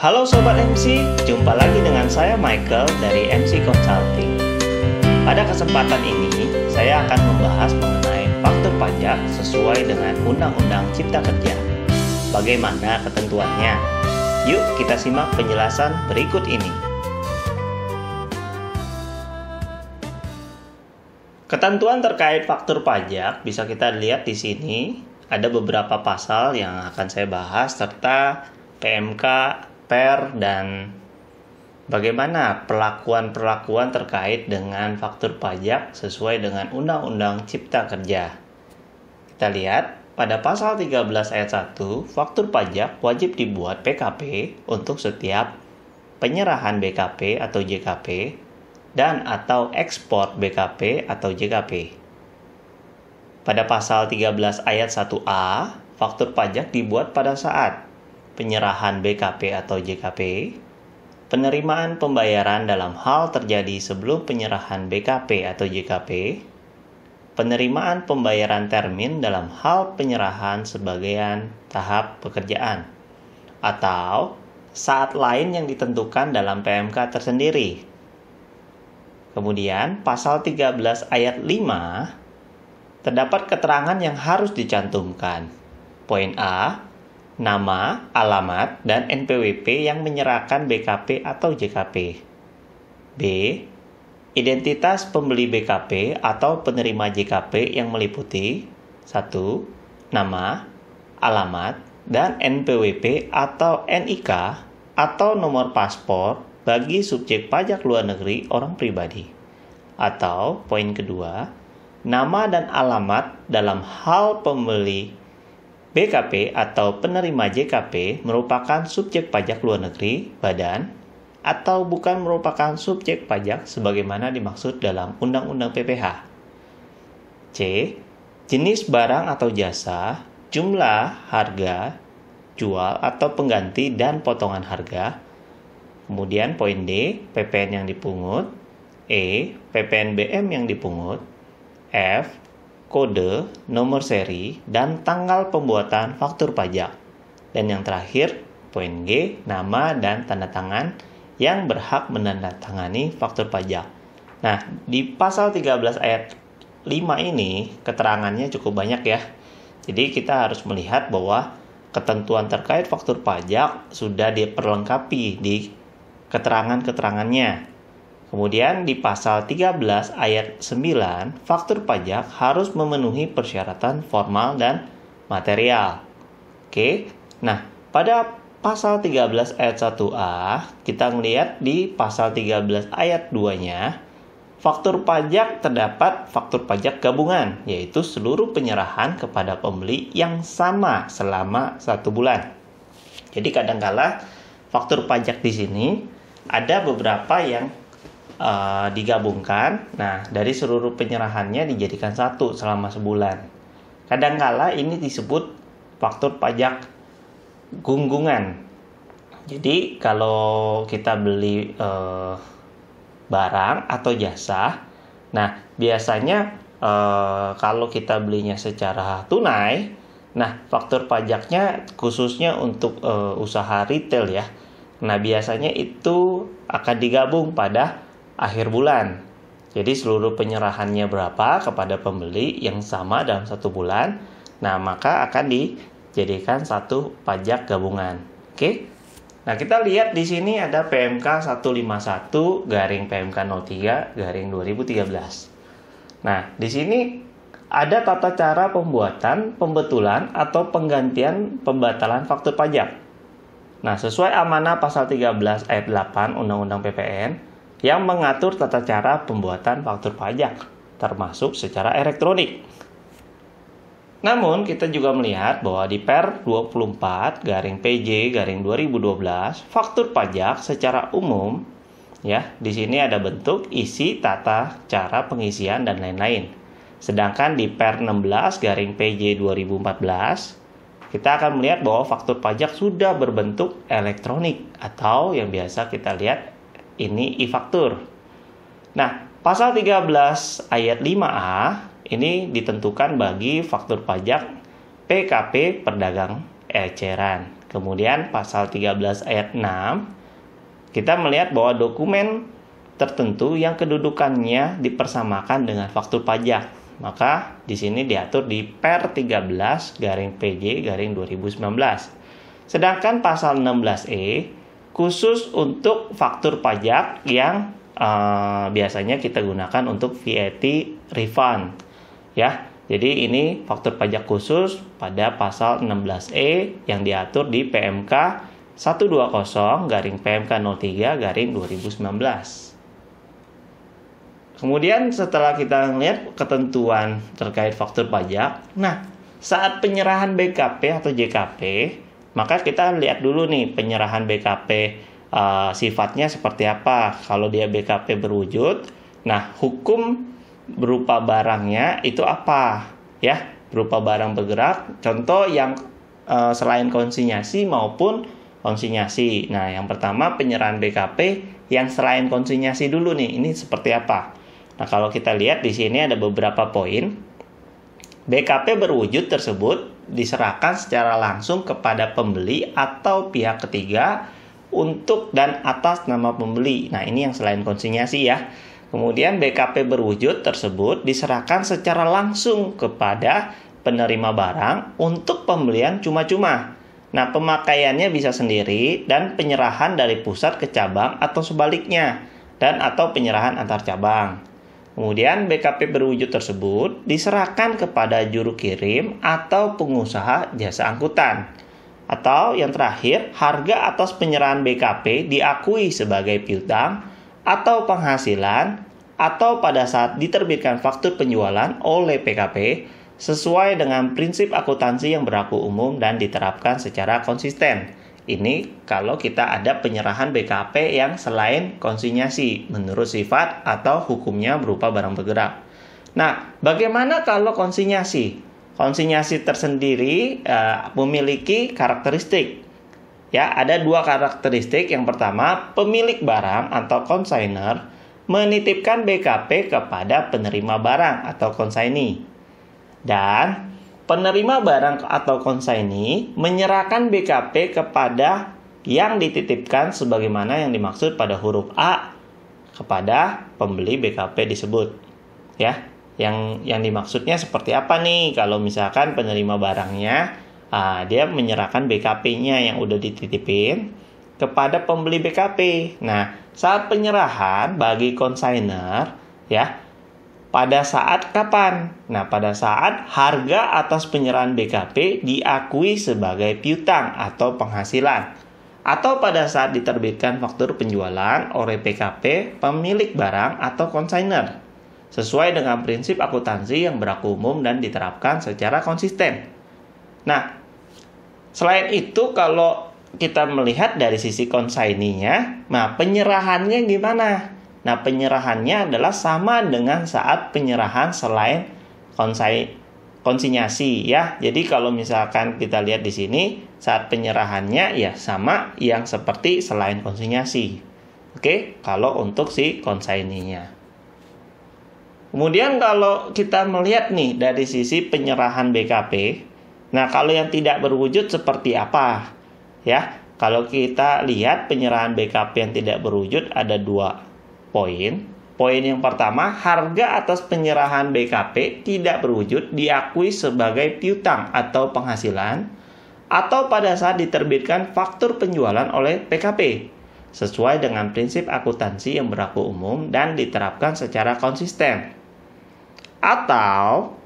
Halo Sobat MC, jumpa lagi dengan saya Michael dari MC Consulting. Pada kesempatan ini, saya akan membahas mengenai faktor pajak sesuai dengan Undang-Undang Cipta Kerja. Bagaimana ketentuannya? Yuk kita simak penjelasan berikut ini. Ketentuan terkait faktor pajak bisa kita lihat di sini. Ada beberapa pasal yang akan saya bahas serta PMK fair dan bagaimana perlakuan-perlakuan terkait dengan faktur pajak sesuai dengan Undang-Undang Cipta Kerja. Kita lihat pada pasal 13 ayat 1, faktur pajak wajib dibuat PKP untuk setiap penyerahan BKP atau JKP dan atau ekspor BKP atau JKP. Pada pasal 13 ayat 1A, faktur pajak dibuat pada saat penyerahan BKP atau JKP, penerimaan pembayaran dalam hal terjadi sebelum penyerahan BKP atau JKP, penerimaan pembayaran termin dalam hal penyerahan sebagian tahap pekerjaan, atau saat lain yang ditentukan dalam PMK tersendiri. Kemudian, pasal 13 ayat 5 terdapat keterangan yang harus dicantumkan. Poin A, nama, alamat, dan NPWP yang menyerahkan BKP atau JKP. B. Identitas pembeli BKP atau penerima JKP yang meliputi 1. Nama, alamat, dan NPWP atau NIK atau nomor paspor bagi subjek pajak luar negeri orang pribadi. Atau poin kedua, nama dan alamat dalam hal pembeli BKP atau penerima JKP merupakan subjek pajak luar negeri, badan, atau bukan merupakan subjek pajak sebagaimana dimaksud dalam Undang-Undang PPH. C. Jenis barang atau jasa, jumlah, harga, jual atau pengganti dan potongan harga. Kemudian poin D, PPN yang dipungut, E, PPNBM yang dipungut, F, kode, nomor seri, dan tanggal pembuatan faktur pajak. Dan yang terakhir, poin G, nama dan tanda tangan yang berhak menandatangani faktur pajak. Nah, di pasal 13 ayat 5 ini keterangannya cukup banyak ya. Jadi kita harus melihat bahwa ketentuan terkait faktur pajak sudah diperlengkapi di keterangan-keterangannya. Kemudian di pasal 13 ayat 9, faktur pajak harus memenuhi persyaratan formal dan material. Oke. Nah, pada pasal 13 ayat 1A, kita melihat di pasal 13 ayat 2-nya, faktur pajak terdapat faktur pajak gabungan, yaitu seluruh penyerahan kepada pembeli yang sama selama satu bulan. Jadi kadangkala faktur pajak di sini ada beberapa yang Eh, digabungkan. Nah, dari seluruh penyerahannya dijadikan satu selama sebulan. Kadangkala ini disebut faktur pajak gunggungan. Jadi kalau kita beli uh, barang atau jasa, nah biasanya uh, kalau kita belinya secara tunai, nah faktur pajaknya khususnya untuk uh, usaha retail ya. Nah biasanya itu akan digabung pada akhir bulan. Jadi seluruh penyerahannya berapa kepada pembeli yang sama dalam satu bulan, nah maka akan dijadikan satu pajak gabungan. Oke? Nah kita lihat di sini ada PMK 151 garing PMK 03 garing 2013. Nah di sini ada tata cara pembuatan, pembetulan, atau penggantian pembatalan faktur pajak. Nah, sesuai amanah pasal 13 ayat 8 Undang-Undang PPN, yang mengatur tata cara pembuatan faktur pajak, termasuk secara elektronik. Namun kita juga melihat bahwa di Per 24 garing PJ garing 2012 faktur pajak secara umum ya di sini ada bentuk isi tata cara pengisian dan lain-lain. Sedangkan di Per 16 garing PJ 2014 kita akan melihat bahwa faktur pajak sudah berbentuk elektronik atau yang biasa kita lihat ini e-faktur. Nah, pasal 13 ayat 5A ini ditentukan bagi faktur pajak PKP perdagang eceran. Kemudian pasal 13 ayat 6 kita melihat bahwa dokumen tertentu yang kedudukannya dipersamakan dengan faktur pajak. Maka di sini diatur di Per 13 garing PJ garing 2019. Sedangkan pasal 16E khusus untuk faktur pajak yang uh, biasanya kita gunakan untuk VAT refund ya. Jadi ini faktur pajak khusus pada pasal 16E yang diatur di PMK 120 garing PMK 03 garing 2019. Kemudian setelah kita lihat ketentuan terkait faktur pajak, nah saat penyerahan BKP atau JKP maka kita lihat dulu nih penyerahan BKP uh, eh, sifatnya seperti apa. Kalau dia BKP berwujud, nah hukum berupa barangnya itu apa ya? Berupa barang bergerak. Contoh yang uh, selain konsinyasi maupun konsinyasi. Nah, yang pertama penyerahan BKP yang selain konsinyasi dulu nih. Ini seperti apa? Nah, kalau kita lihat di sini ada beberapa poin. BKP berwujud tersebut diserahkan secara langsung kepada pembeli atau pihak ketiga untuk dan atas nama pembeli. Nah, ini yang selain konsinyasi ya. Kemudian BKP berwujud tersebut diserahkan secara langsung kepada penerima barang untuk pembelian cuma-cuma. Nah, pemakaiannya bisa sendiri dan penyerahan dari pusat ke cabang atau sebaliknya dan atau penyerahan antar cabang. Kemudian BKP berwujud tersebut diserahkan kepada juru kirim atau pengusaha jasa angkutan. Atau yang terakhir, harga atas penyerahan BKP diakui sebagai piutang atau penghasilan atau pada saat diterbitkan faktur penjualan oleh PKP sesuai dengan prinsip akuntansi yang berlaku umum dan diterapkan secara konsisten. Ini kalau kita ada penyerahan BKP yang selain konsinyasi menurut sifat atau hukumnya berupa barang bergerak. Nah, bagaimana kalau konsinyasi? Konsinyasi tersendiri e, memiliki karakteristik. Ya, ada dua karakteristik. Yang pertama, pemilik barang atau consignor menitipkan BKP kepada penerima barang atau consignee. Dan Penerima barang atau konsaini menyerahkan BKP kepada yang dititipkan sebagaimana yang dimaksud pada huruf A kepada pembeli BKP disebut. Ya, yang yang dimaksudnya seperti apa nih kalau misalkan penerima barangnya uh, dia menyerahkan BKP-nya yang udah dititipin kepada pembeli BKP. Nah, saat penyerahan bagi konsainer ya pada saat kapan? Nah, pada saat harga atas penyerahan BKP diakui sebagai piutang atau penghasilan. Atau pada saat diterbitkan faktur penjualan oleh PKP, pemilik barang atau konsainer. Sesuai dengan prinsip akuntansi yang berlaku umum dan diterapkan secara konsisten. Nah, selain itu kalau kita melihat dari sisi konsaininya, nah penyerahannya gimana? Nah, penyerahannya adalah sama dengan saat penyerahan selain konsai, konsinyasi ya. Jadi kalau misalkan kita lihat di sini saat penyerahannya ya sama yang seperti selain konsinyasi. Oke, kalau untuk si konsaininya. Kemudian kalau kita melihat nih dari sisi penyerahan BKP, nah kalau yang tidak berwujud seperti apa? Ya, kalau kita lihat penyerahan BKP yang tidak berwujud ada dua poin. Poin yang pertama, harga atas penyerahan BKP tidak berwujud diakui sebagai piutang atau penghasilan atau pada saat diterbitkan faktur penjualan oleh PKP sesuai dengan prinsip akuntansi yang berlaku umum dan diterapkan secara konsisten. Atau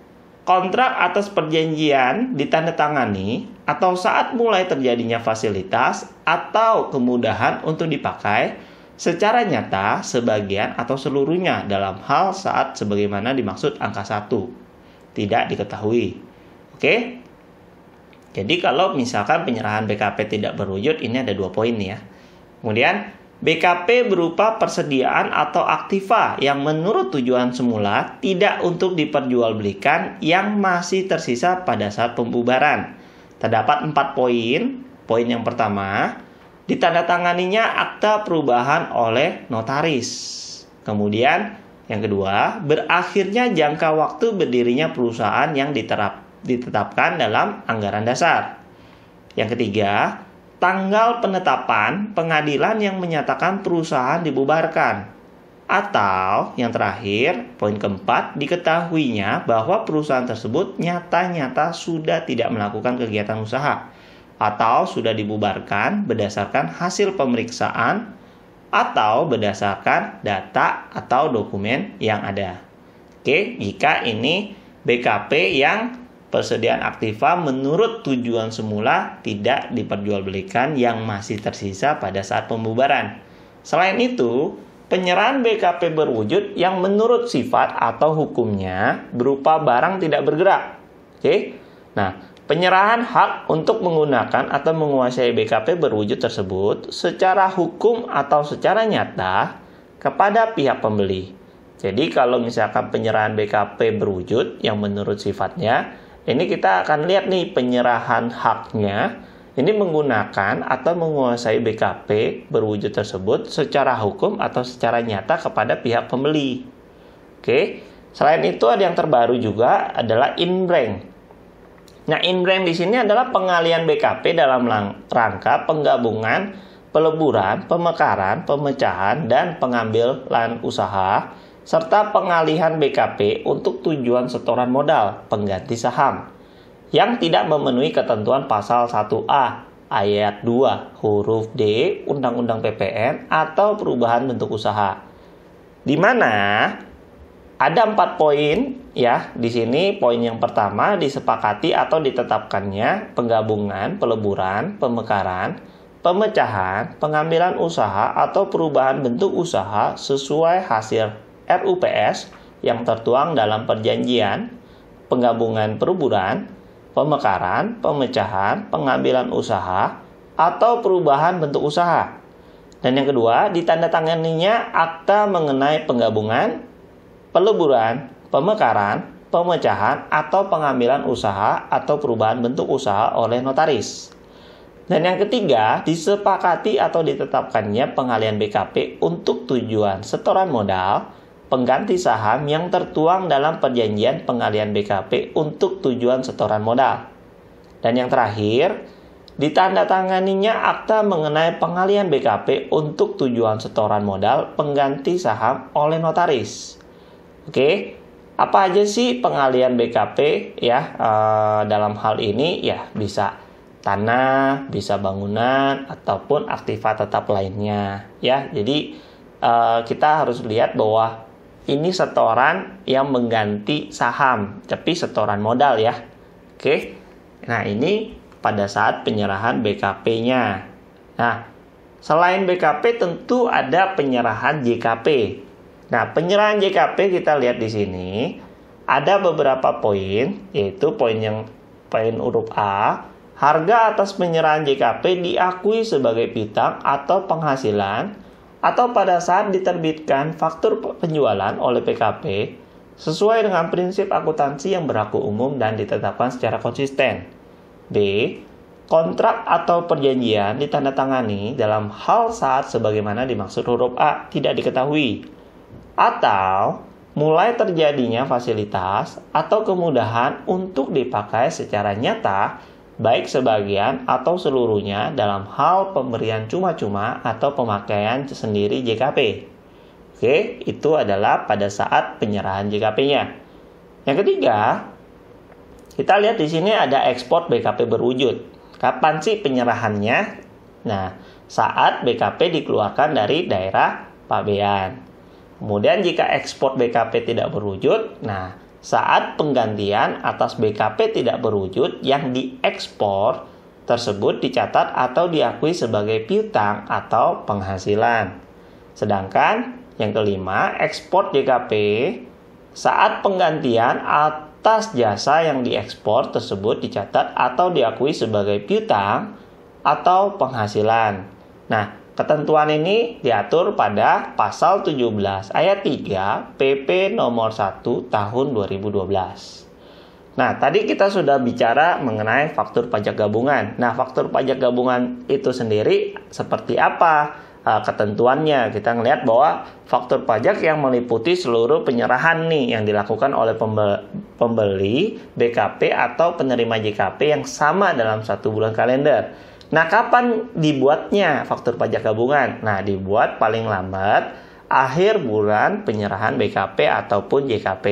kontrak atas perjanjian ditandatangani atau saat mulai terjadinya fasilitas atau kemudahan untuk dipakai secara nyata sebagian atau seluruhnya dalam hal saat sebagaimana dimaksud angka satu tidak diketahui. Oke? Jadi kalau misalkan penyerahan BKP tidak berwujud ini ada dua poin ya. Kemudian BKP berupa persediaan atau aktiva yang menurut tujuan semula tidak untuk diperjualbelikan yang masih tersisa pada saat pembubaran. Terdapat empat poin. Poin yang pertama, ditandatanganinya akta perubahan oleh notaris. Kemudian yang kedua, berakhirnya jangka waktu berdirinya perusahaan yang diterap, ditetapkan dalam anggaran dasar. Yang ketiga, tanggal penetapan pengadilan yang menyatakan perusahaan dibubarkan. Atau yang terakhir, poin keempat, diketahuinya bahwa perusahaan tersebut nyata-nyata sudah tidak melakukan kegiatan usaha atau sudah dibubarkan berdasarkan hasil pemeriksaan atau berdasarkan data atau dokumen yang ada. Oke, jika ini BKP yang persediaan aktiva menurut tujuan semula tidak diperjualbelikan yang masih tersisa pada saat pembubaran. Selain itu, penyerahan BKP berwujud yang menurut sifat atau hukumnya berupa barang tidak bergerak. Oke. Nah, Penyerahan hak untuk menggunakan atau menguasai BKP berwujud tersebut secara hukum atau secara nyata kepada pihak pembeli. Jadi kalau misalkan penyerahan BKP berwujud yang menurut sifatnya, ini kita akan lihat nih penyerahan haknya ini menggunakan atau menguasai BKP berwujud tersebut secara hukum atau secara nyata kepada pihak pembeli. Oke, selain itu ada yang terbaru juga adalah inbrank Nah, in di sini adalah pengalian BKP dalam rangka penggabungan, peleburan, pemekaran, pemecahan, dan pengambilan usaha, serta pengalihan BKP untuk tujuan setoran modal pengganti saham yang tidak memenuhi ketentuan pasal 1A ayat 2 huruf D Undang-Undang PPN atau perubahan bentuk usaha. Di mana ada empat poin ya di sini poin yang pertama disepakati atau ditetapkannya penggabungan, peleburan, pemekaran, pemecahan, pengambilan usaha atau perubahan bentuk usaha sesuai hasil RUPS yang tertuang dalam perjanjian penggabungan perburuan, pemekaran, pemecahan, pengambilan usaha atau perubahan bentuk usaha. Dan yang kedua, ditandatanganinya akta mengenai penggabungan, peleburan, pemekaran, pemecahan, atau pengambilan usaha atau perubahan bentuk usaha oleh notaris. Dan yang ketiga, disepakati atau ditetapkannya pengalian BKP untuk tujuan setoran modal, pengganti saham yang tertuang dalam perjanjian pengalian BKP untuk tujuan setoran modal. Dan yang terakhir, ditandatanganinya akta mengenai pengalian BKP untuk tujuan setoran modal pengganti saham oleh notaris. Oke, okay? apa aja sih pengalian BKP ya uh, dalam hal ini ya bisa tanah, bisa bangunan ataupun aktiva tetap lainnya ya. Jadi uh, kita harus lihat bahwa ini setoran yang mengganti saham, tapi setoran modal ya. Oke. Okay? Nah, ini pada saat penyerahan BKP-nya. Nah, selain BKP tentu ada penyerahan JKP Nah, penyerahan JKP kita lihat di sini ada beberapa poin, yaitu poin yang poin huruf A, harga atas penyerahan JKP diakui sebagai pitak atau penghasilan atau pada saat diterbitkan faktur penjualan oleh PKP sesuai dengan prinsip akuntansi yang berlaku umum dan ditetapkan secara konsisten. B. Kontrak atau perjanjian ditandatangani dalam hal saat sebagaimana dimaksud huruf A tidak diketahui atau mulai terjadinya fasilitas atau kemudahan untuk dipakai secara nyata, baik sebagian atau seluruhnya dalam hal pemberian cuma-cuma atau pemakaian sendiri JKP. Oke, itu adalah pada saat penyerahan JKP-nya. Yang ketiga, kita lihat di sini ada ekspor BKP berwujud. Kapan sih penyerahannya? Nah, saat BKP dikeluarkan dari daerah pabean. Kemudian jika ekspor BKP tidak berwujud, nah saat penggantian atas BKP tidak berwujud yang diekspor tersebut dicatat atau diakui sebagai piutang atau penghasilan. Sedangkan yang kelima, ekspor JKP saat penggantian atas jasa yang diekspor tersebut dicatat atau diakui sebagai piutang atau penghasilan. Nah, Ketentuan ini diatur pada pasal 17 ayat 3 PP nomor 1 tahun 2012. Nah, tadi kita sudah bicara mengenai faktur pajak gabungan. Nah, faktur pajak gabungan itu sendiri seperti apa? E, ketentuannya kita melihat bahwa faktur pajak yang meliputi seluruh penyerahan nih yang dilakukan oleh pembeli BKP atau penerima JKP yang sama dalam satu bulan kalender Nah, kapan dibuatnya faktur pajak gabungan? Nah, dibuat paling lambat akhir bulan penyerahan BKP ataupun JKP.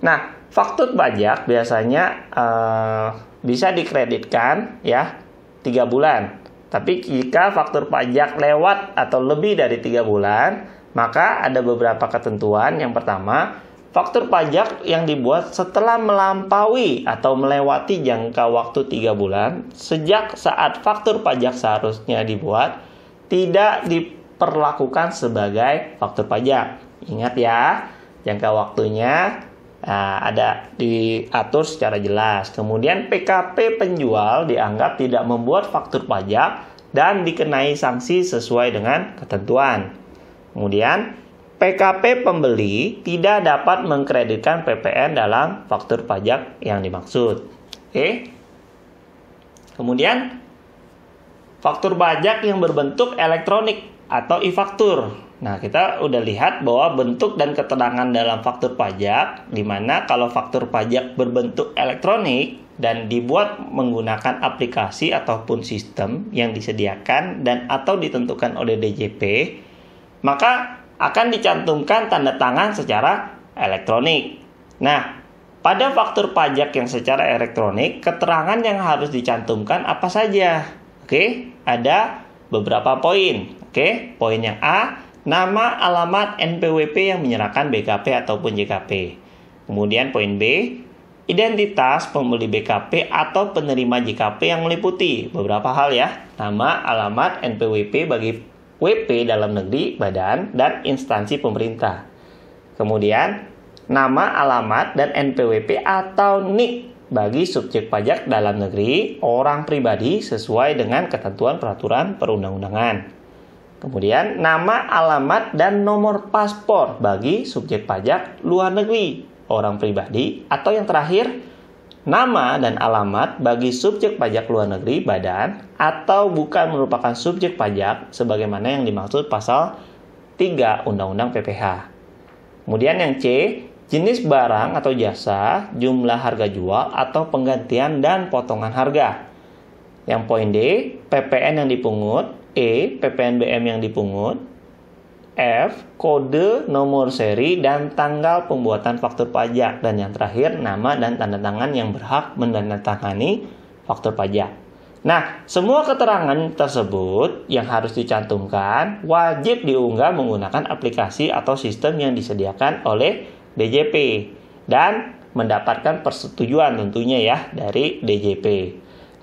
Nah, faktur pajak biasanya eh, bisa dikreditkan ya 3 bulan. Tapi jika faktur pajak lewat atau lebih dari tiga bulan, maka ada beberapa ketentuan. Yang pertama, faktur pajak yang dibuat setelah melampaui atau melewati jangka waktu 3 bulan sejak saat faktur pajak seharusnya dibuat tidak diperlakukan sebagai faktur pajak. Ingat ya, jangka waktunya nah, ada diatur secara jelas. Kemudian PKP penjual dianggap tidak membuat faktur pajak dan dikenai sanksi sesuai dengan ketentuan. Kemudian PKP pembeli tidak dapat mengkreditkan PPN dalam faktur pajak yang dimaksud. Oke. Kemudian faktur pajak yang berbentuk elektronik atau e-faktur. Nah, kita udah lihat bahwa bentuk dan keterangan dalam faktur pajak, di mana kalau faktur pajak berbentuk elektronik dan dibuat menggunakan aplikasi ataupun sistem yang disediakan dan atau ditentukan oleh DJP, maka akan dicantumkan tanda tangan secara elektronik. Nah, pada faktur pajak yang secara elektronik, keterangan yang harus dicantumkan apa saja? Oke, ada beberapa poin. Oke, poin yang A, nama, alamat NPWP yang menyerahkan BKP ataupun JKP. Kemudian poin B, identitas pembeli BKP atau penerima JKP yang meliputi beberapa hal ya. Nama, alamat, NPWP bagi WP dalam negeri, badan, dan instansi pemerintah. Kemudian, nama, alamat, dan NPWP atau NIK bagi subjek pajak dalam negeri, orang pribadi sesuai dengan ketentuan peraturan perundang-undangan. Kemudian, nama, alamat, dan nomor paspor bagi subjek pajak luar negeri, orang pribadi, atau yang terakhir, nama dan alamat bagi subjek pajak luar negeri badan atau bukan merupakan subjek pajak sebagaimana yang dimaksud pasal 3 Undang-Undang PPH. Kemudian yang C, jenis barang atau jasa, jumlah harga jual atau penggantian dan potongan harga. Yang poin D, PPN yang dipungut, E, PPNBM yang dipungut, F, kode, nomor seri, dan tanggal pembuatan faktur pajak. Dan yang terakhir, nama dan tanda tangan yang berhak menandatangani faktur pajak. Nah, semua keterangan tersebut yang harus dicantumkan wajib diunggah menggunakan aplikasi atau sistem yang disediakan oleh DJP dan mendapatkan persetujuan tentunya ya dari DJP.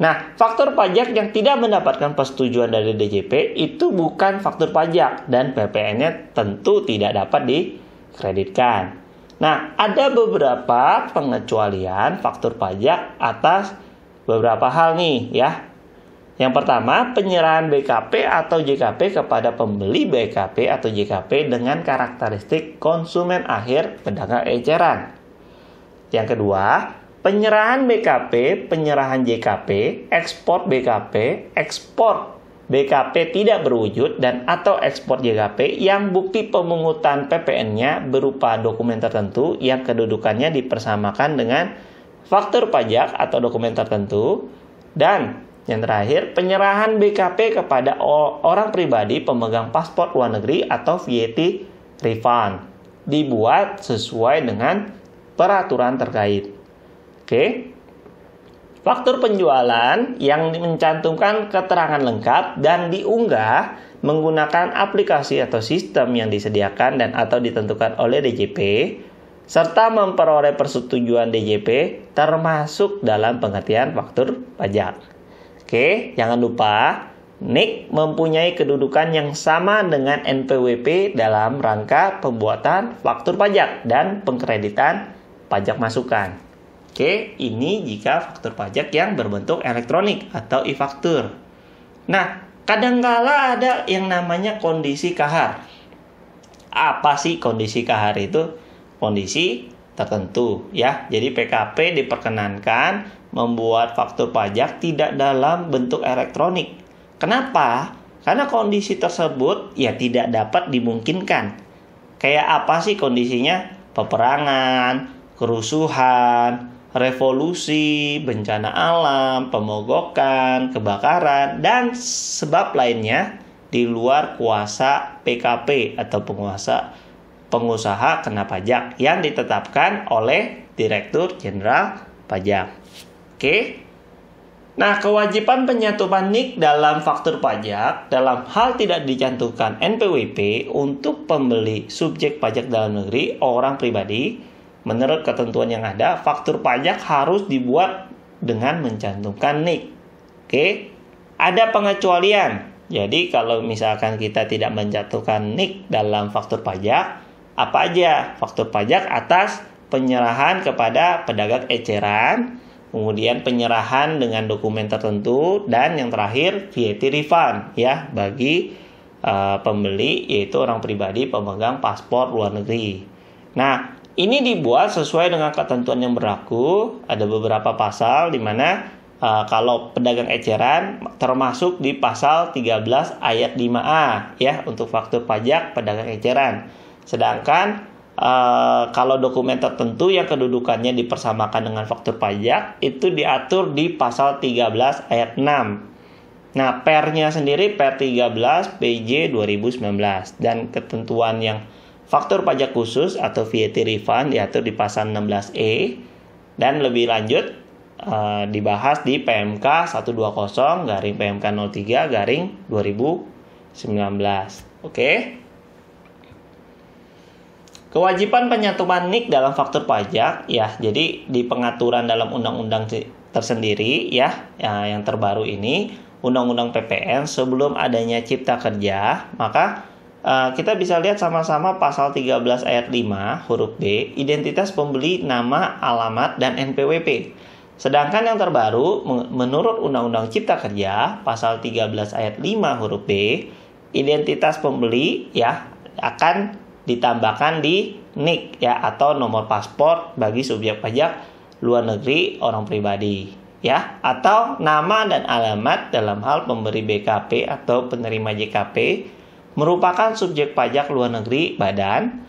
Nah, faktor pajak yang tidak mendapatkan persetujuan dari DJP itu bukan faktor pajak dan PPN-nya tentu tidak dapat dikreditkan. Nah, ada beberapa pengecualian faktor pajak atas beberapa hal nih ya. Yang pertama, penyerahan BKP atau JKP kepada pembeli BKP atau JKP dengan karakteristik konsumen akhir pedagang eceran. Yang kedua, penyerahan BKP, penyerahan JKP, ekspor BKP, ekspor BKP tidak berwujud dan atau ekspor JKP yang bukti pemungutan PPN-nya berupa dokumen tertentu yang kedudukannya dipersamakan dengan faktur pajak atau dokumen tertentu dan yang terakhir, penyerahan BKP kepada orang pribadi pemegang paspor luar negeri atau VAT refund dibuat sesuai dengan peraturan terkait. Oke. Faktur penjualan yang mencantumkan keterangan lengkap dan diunggah menggunakan aplikasi atau sistem yang disediakan dan atau ditentukan oleh DJP serta memperoleh persetujuan DJP termasuk dalam pengertian faktur pajak. Oke, jangan lupa NIK mempunyai kedudukan yang sama dengan NPWP dalam rangka pembuatan faktur pajak dan pengkreditan pajak masukan. Oke, ini jika faktur pajak yang berbentuk elektronik atau e-faktur. Nah, kadangkala ada yang namanya kondisi kahar. Apa sih kondisi kahar itu? Kondisi tertentu ya. Jadi PKP diperkenankan membuat faktur pajak tidak dalam bentuk elektronik. Kenapa? Karena kondisi tersebut ya tidak dapat dimungkinkan. Kayak apa sih kondisinya? Peperangan, kerusuhan, revolusi, bencana alam, pemogokan, kebakaran, dan sebab lainnya di luar kuasa PKP atau penguasa pengusaha kena pajak yang ditetapkan oleh Direktur Jenderal Pajak. Oke. Nah, kewajiban penyatuan NIK dalam faktur pajak dalam hal tidak dicantumkan NPWP untuk pembeli subjek pajak dalam negeri orang pribadi Menurut ketentuan yang ada, faktur pajak harus dibuat dengan mencantumkan NIK. Oke, ada pengecualian. Jadi kalau misalkan kita tidak mencantumkan NIK dalam faktur pajak, apa aja? Faktur pajak atas penyerahan kepada pedagang eceran, kemudian penyerahan dengan dokumen tertentu dan yang terakhir VAT refund ya bagi uh, pembeli yaitu orang pribadi pemegang paspor luar negeri. Nah, ini dibuat sesuai dengan ketentuan yang berlaku. Ada beberapa pasal di mana uh, kalau pedagang eceran termasuk di pasal 13 ayat 5A ya untuk faktur pajak pedagang eceran. Sedangkan uh, kalau dokumen tertentu yang kedudukannya dipersamakan dengan faktur pajak itu diatur di pasal 13 ayat 6 Nah, pernya sendiri per 13 PJ 2019 dan ketentuan yang Faktor pajak khusus atau VAT refund diatur di pasal 16E dan lebih lanjut e, dibahas di PMK 120 garing PMK 03 garing 2019. Oke. Kewajiban penyatuan NIK dalam faktor pajak ya, jadi di pengaturan dalam undang-undang tersendiri ya, ya yang terbaru ini Undang-Undang PPN sebelum adanya Cipta Kerja, maka Eh, kita bisa lihat sama-sama pasal 13 ayat 5 huruf b identitas pembeli, nama, alamat, dan NPWP. Sedangkan yang terbaru menurut Undang-Undang Cipta Kerja pasal 13 ayat 5 huruf b identitas pembeli ya akan ditambahkan di NIK ya atau nomor paspor bagi subjek pajak luar negeri orang pribadi ya atau nama dan alamat dalam hal pemberi BKP atau penerima JKP merupakan subjek pajak luar negeri badan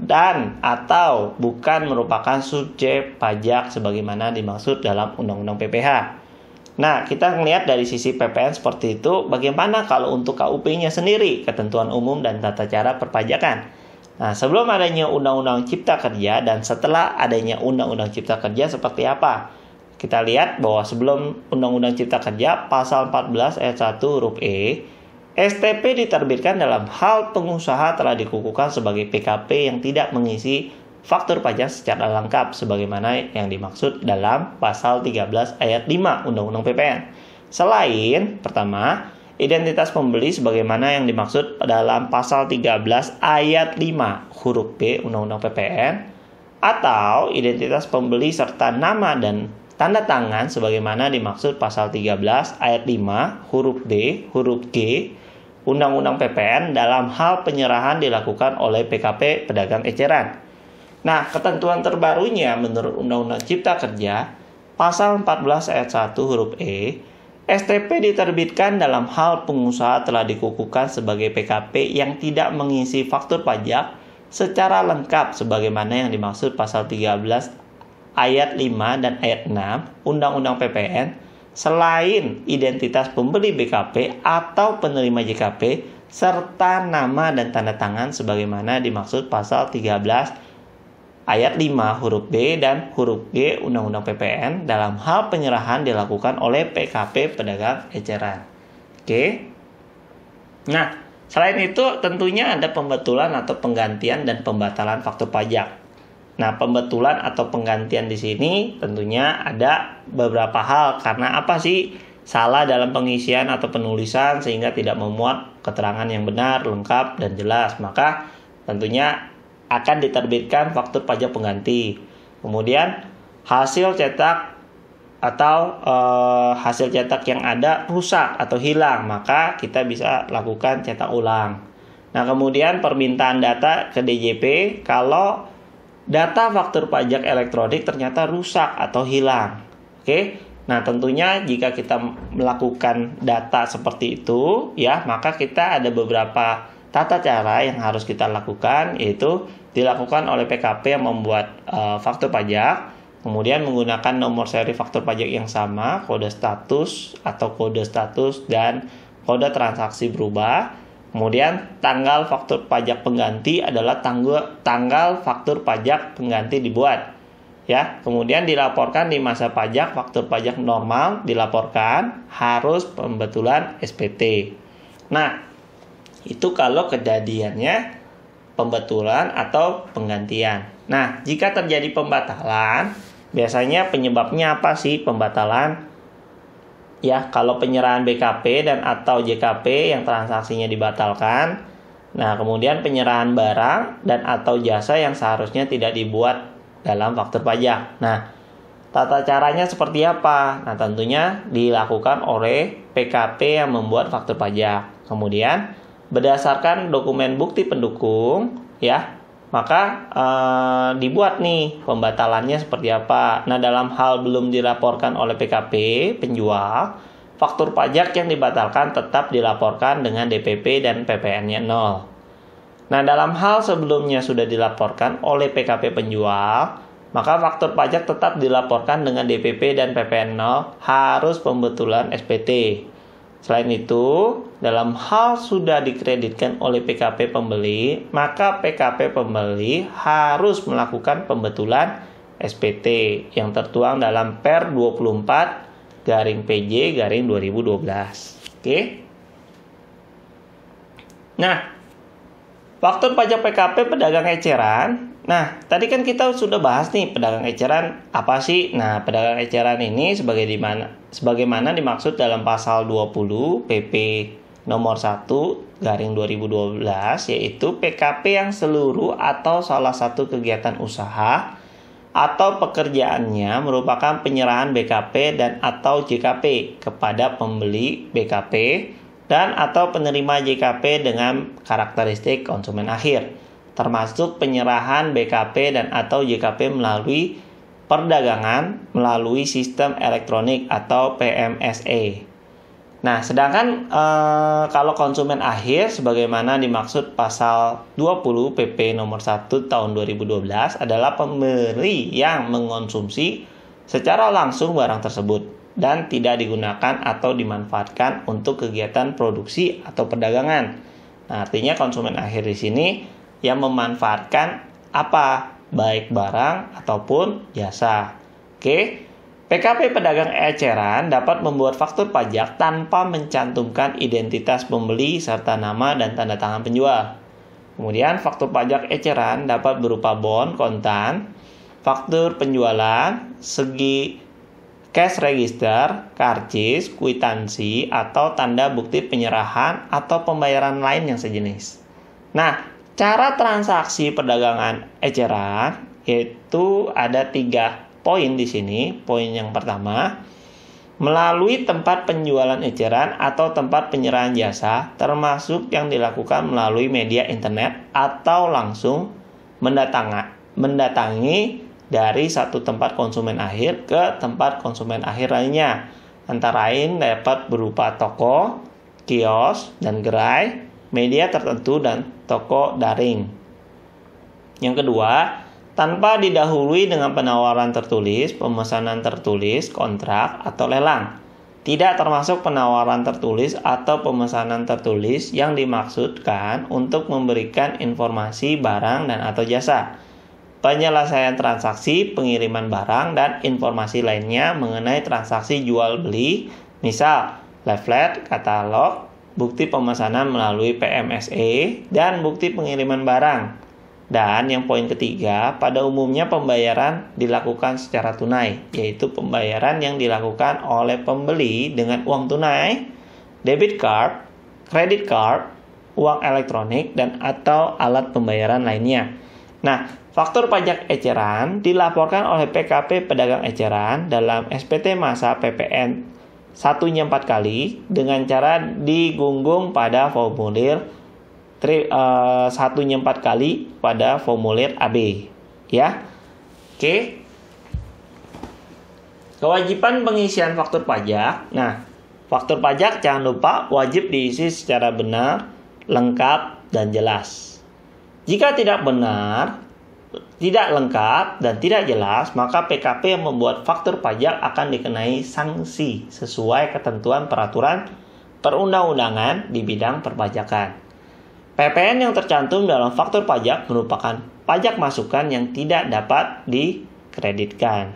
dan atau bukan merupakan subjek pajak sebagaimana dimaksud dalam Undang-Undang PPH. Nah, kita melihat dari sisi PPN seperti itu, bagaimana kalau untuk KUP-nya sendiri, ketentuan umum dan tata cara perpajakan. Nah, sebelum adanya Undang-Undang Cipta Kerja dan setelah adanya Undang-Undang Cipta Kerja seperti apa? Kita lihat bahwa sebelum Undang-Undang Cipta Kerja pasal 14 ayat 1 huruf E STP diterbitkan dalam hal pengusaha telah dikukuhkan sebagai PKP yang tidak mengisi faktur pajak secara lengkap sebagaimana yang dimaksud dalam pasal 13 ayat 5 Undang-Undang PPN. Selain pertama, identitas pembeli sebagaimana yang dimaksud dalam pasal 13 ayat 5 huruf B Undang-Undang PPN atau identitas pembeli serta nama dan tanda tangan sebagaimana dimaksud pasal 13 ayat 5 huruf D, huruf G, Undang-Undang PPN dalam hal penyerahan dilakukan oleh PKP pedagang eceran. Nah, ketentuan terbarunya menurut Undang-Undang Cipta Kerja, pasal 14 ayat 1 huruf E, STP diterbitkan dalam hal pengusaha telah dikukuhkan sebagai PKP yang tidak mengisi faktur pajak secara lengkap sebagaimana yang dimaksud pasal 13 ayat 5 dan ayat 6 Undang-Undang PPN selain identitas pembeli BKP atau penerima JKP serta nama dan tanda tangan sebagaimana dimaksud pasal 13 ayat 5 huruf B dan huruf G Undang-Undang PPN dalam hal penyerahan dilakukan oleh PKP pedagang eceran. Oke. Nah, selain itu tentunya ada pembetulan atau penggantian dan pembatalan faktur pajak. Nah, pembetulan atau penggantian di sini tentunya ada beberapa hal karena apa sih salah dalam pengisian atau penulisan sehingga tidak memuat keterangan yang benar, lengkap dan jelas. Maka tentunya akan diterbitkan faktur pajak pengganti. Kemudian hasil cetak atau e, hasil cetak yang ada rusak atau hilang, maka kita bisa lakukan cetak ulang. Nah, kemudian permintaan data ke DJP kalau data faktur pajak elektronik ternyata rusak atau hilang. Oke. Nah, tentunya jika kita melakukan data seperti itu, ya, maka kita ada beberapa tata cara yang harus kita lakukan yaitu dilakukan oleh PKP yang membuat uh, faktur pajak, kemudian menggunakan nomor seri faktur pajak yang sama, kode status atau kode status dan kode transaksi berubah Kemudian tanggal faktur pajak pengganti adalah tanggal tanggal faktur pajak pengganti dibuat. Ya, kemudian dilaporkan di masa pajak faktur pajak normal dilaporkan harus pembetulan SPT. Nah, itu kalau kejadiannya pembetulan atau penggantian. Nah, jika terjadi pembatalan, biasanya penyebabnya apa sih pembatalan? ya kalau penyerahan BKP dan atau JKP yang transaksinya dibatalkan nah kemudian penyerahan barang dan atau jasa yang seharusnya tidak dibuat dalam faktur pajak nah tata caranya seperti apa nah tentunya dilakukan oleh PKP yang membuat faktur pajak kemudian berdasarkan dokumen bukti pendukung ya maka eh, dibuat nih pembatalannya seperti apa. Nah, dalam hal belum dilaporkan oleh PKP penjual, faktur pajak yang dibatalkan tetap dilaporkan dengan DPP dan PPN-nya nol. Nah, dalam hal sebelumnya sudah dilaporkan oleh PKP penjual, maka faktur pajak tetap dilaporkan dengan DPP dan PPN 0 harus pembetulan SPT. Selain itu, dalam hal sudah dikreditkan oleh PKP pembeli, maka PKP pembeli harus melakukan pembetulan SPT yang tertuang dalam Per 24 garing PJ garing 2012. Oke. Nah, Faktor pajak PKP pedagang eceran. Nah, tadi kan kita sudah bahas nih pedagang eceran apa sih? Nah, pedagang eceran ini sebagai di sebagaimana dimaksud dalam pasal 20 PP nomor 1 garing 2012 yaitu PKP yang seluruh atau salah satu kegiatan usaha atau pekerjaannya merupakan penyerahan BKP dan atau JKP kepada pembeli BKP dan atau penerima JKP dengan karakteristik konsumen akhir, termasuk penyerahan BKP dan atau JKP melalui perdagangan melalui sistem elektronik atau PMSE. Nah, sedangkan eh, kalau konsumen akhir sebagaimana dimaksud pasal 20 PP nomor 1 tahun 2012 adalah pemberi yang mengonsumsi secara langsung barang tersebut dan tidak digunakan atau dimanfaatkan untuk kegiatan produksi atau perdagangan. Nah, artinya konsumen akhir di sini yang memanfaatkan apa? Baik barang ataupun jasa. Oke. PKP pedagang eceran dapat membuat faktur pajak tanpa mencantumkan identitas pembeli serta nama dan tanda tangan penjual. Kemudian faktur pajak eceran dapat berupa bon kontan, faktur penjualan, segi cash register, karcis, kwitansi, atau tanda bukti penyerahan atau pembayaran lain yang sejenis. Nah, cara transaksi perdagangan eceran yaitu ada tiga poin di sini. Poin yang pertama, melalui tempat penjualan eceran atau tempat penyerahan jasa, termasuk yang dilakukan melalui media internet atau langsung mendatangi dari satu tempat konsumen akhir ke tempat konsumen akhir lainnya. Antara lain dapat berupa toko, kios, dan gerai, media tertentu, dan toko daring. Yang kedua, tanpa didahului dengan penawaran tertulis, pemesanan tertulis, kontrak, atau lelang. Tidak termasuk penawaran tertulis atau pemesanan tertulis yang dimaksudkan untuk memberikan informasi barang dan atau jasa penyelesaian transaksi, pengiriman barang, dan informasi lainnya mengenai transaksi jual beli, misal leaflet, katalog, bukti pemesanan melalui PMSE, dan bukti pengiriman barang. Dan yang poin ketiga, pada umumnya pembayaran dilakukan secara tunai, yaitu pembayaran yang dilakukan oleh pembeli dengan uang tunai, debit card, credit card, uang elektronik, dan atau alat pembayaran lainnya. Nah, Faktur pajak eceran dilaporkan oleh PKP pedagang eceran dalam SPT masa PPN satunya empat kali dengan cara digunggung pada formulir tri, uh, satunya empat kali pada formulir AB ya oke kewajiban pengisian faktur pajak nah faktur pajak jangan lupa wajib diisi secara benar lengkap dan jelas jika tidak benar tidak lengkap dan tidak jelas, maka PKP yang membuat faktur pajak akan dikenai sanksi sesuai ketentuan peraturan perundang-undangan di bidang perpajakan. PPN yang tercantum dalam faktur pajak merupakan pajak masukan yang tidak dapat dikreditkan.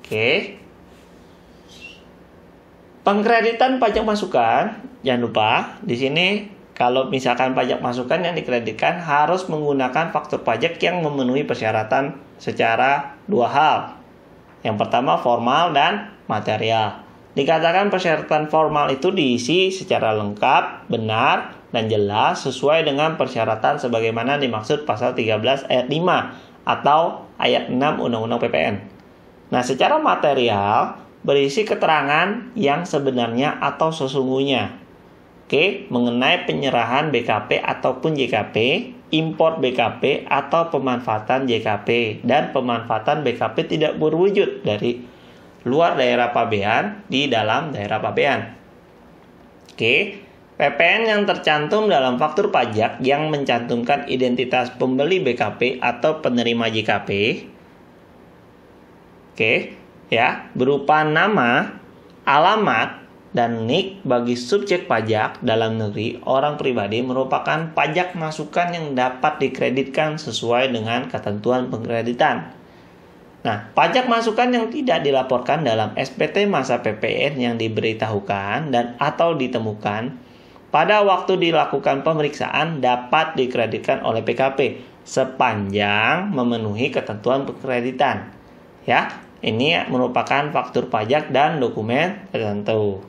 Oke. Pengkreditan pajak masukan, jangan lupa di sini kalau misalkan pajak masukan yang dikreditkan harus menggunakan faktor pajak yang memenuhi persyaratan secara dua hal. Yang pertama formal dan material. Dikatakan persyaratan formal itu diisi secara lengkap, benar, dan jelas sesuai dengan persyaratan sebagaimana dimaksud pasal 13 ayat 5 atau ayat 6 Undang-Undang PPN. Nah, secara material berisi keterangan yang sebenarnya atau sesungguhnya Oke, mengenai penyerahan BKP ataupun JKP, import BKP atau pemanfaatan JKP dan pemanfaatan BKP tidak berwujud dari luar daerah pabean di dalam daerah pabean. Oke, PPN yang tercantum dalam faktur pajak yang mencantumkan identitas pembeli BKP atau penerima JKP. Oke, ya, berupa nama, alamat, dan NIK bagi subjek pajak dalam negeri orang pribadi merupakan pajak masukan yang dapat dikreditkan sesuai dengan ketentuan pengkreditan. Nah, pajak masukan yang tidak dilaporkan dalam SPT masa PPN yang diberitahukan dan atau ditemukan pada waktu dilakukan pemeriksaan dapat dikreditkan oleh PKP sepanjang memenuhi ketentuan pengkreditan. Ya, ini merupakan faktur pajak dan dokumen tertentu.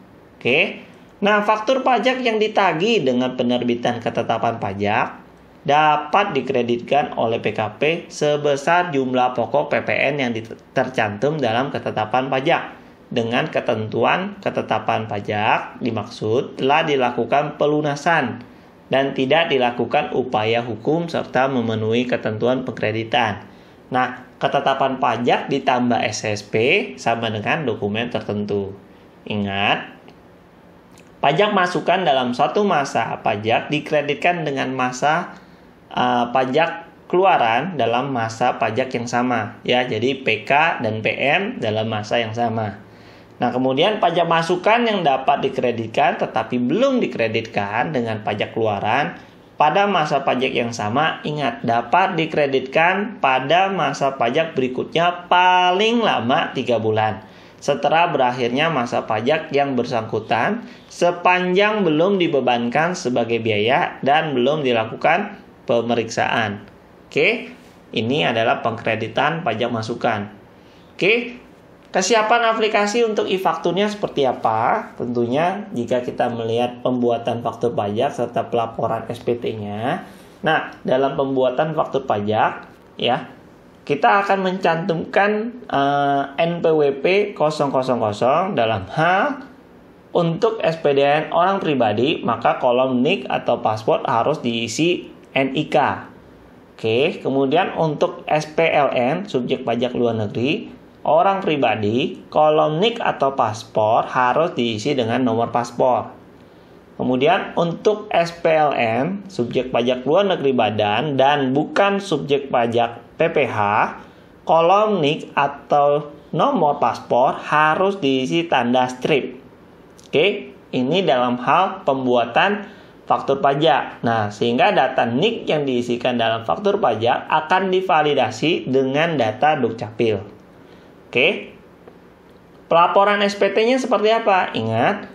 Oke. Nah, faktur pajak yang ditagi dengan penerbitan ketetapan pajak dapat dikreditkan oleh PKP sebesar jumlah pokok PPN yang tercantum dalam ketetapan pajak. Dengan ketentuan ketetapan pajak dimaksud telah dilakukan pelunasan dan tidak dilakukan upaya hukum serta memenuhi ketentuan pengkreditan. Nah, ketetapan pajak ditambah SSP sama dengan dokumen tertentu. Ingat, Pajak masukan dalam satu masa pajak dikreditkan dengan masa uh, pajak keluaran dalam masa pajak yang sama. Ya, jadi PK dan PM dalam masa yang sama. Nah, kemudian pajak masukan yang dapat dikreditkan tetapi belum dikreditkan dengan pajak keluaran pada masa pajak yang sama, ingat dapat dikreditkan pada masa pajak berikutnya paling lama tiga bulan. Setelah berakhirnya masa pajak yang bersangkutan sepanjang belum dibebankan sebagai biaya dan belum dilakukan pemeriksaan. Oke, ini adalah pengkreditan pajak masukan. Oke, kesiapan aplikasi untuk e-fakturnya seperti apa? Tentunya jika kita melihat pembuatan faktur pajak serta pelaporan SPT-nya. Nah, dalam pembuatan faktur pajak ya kita akan mencantumkan uh, NPWP 000 dalam hal untuk SPDN orang pribadi, maka kolom NIK atau paspor harus diisi NIK. Oke, kemudian untuk SPLN, subjek pajak luar negeri, orang pribadi, kolom NIK atau paspor harus diisi dengan nomor paspor. Kemudian untuk SPLN, subjek pajak luar negeri badan dan bukan subjek pajak PPH, kolom nik atau nomor paspor harus diisi tanda strip. Oke, ini dalam hal pembuatan faktur pajak. Nah, sehingga data NIK yang diisikan dalam faktur pajak akan divalidasi dengan data Dukcapil. Oke. Pelaporan SPT-nya seperti apa? Ingat,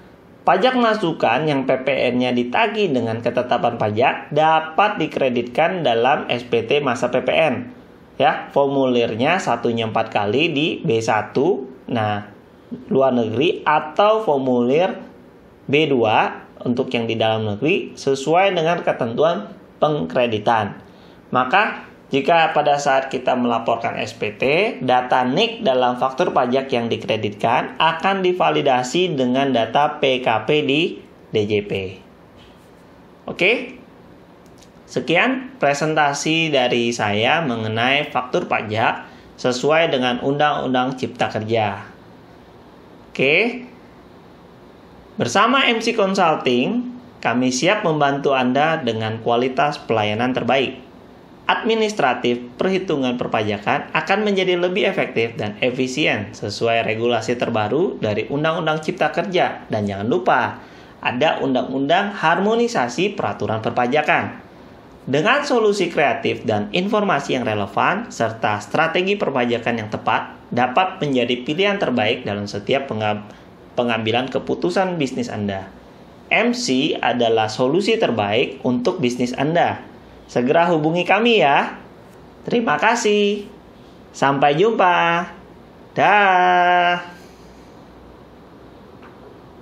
pajak masukan yang PPN-nya ditagi dengan ketetapan pajak dapat dikreditkan dalam SPT masa PPN ya formulirnya satunya empat kali di B1 nah luar negeri atau formulir B2 untuk yang di dalam negeri sesuai dengan ketentuan pengkreditan. Maka jika pada saat kita melaporkan SPT, data NIK dalam faktur pajak yang dikreditkan akan divalidasi dengan data PKP di DJP. Oke, Sekian presentasi dari saya mengenai faktur pajak sesuai dengan Undang-Undang Cipta Kerja. Oke, bersama MC Consulting, kami siap membantu Anda dengan kualitas pelayanan terbaik. Administratif perhitungan perpajakan akan menjadi lebih efektif dan efisien sesuai regulasi terbaru dari Undang-Undang Cipta Kerja. Dan jangan lupa, ada Undang-Undang Harmonisasi Peraturan Perpajakan dengan solusi kreatif dan informasi yang relevan, serta strategi perpajakan yang tepat, dapat menjadi pilihan terbaik dalam setiap pengambilan keputusan bisnis Anda. MC adalah solusi terbaik untuk bisnis Anda. Segera hubungi kami ya. Terima kasih. Sampai jumpa. Dah.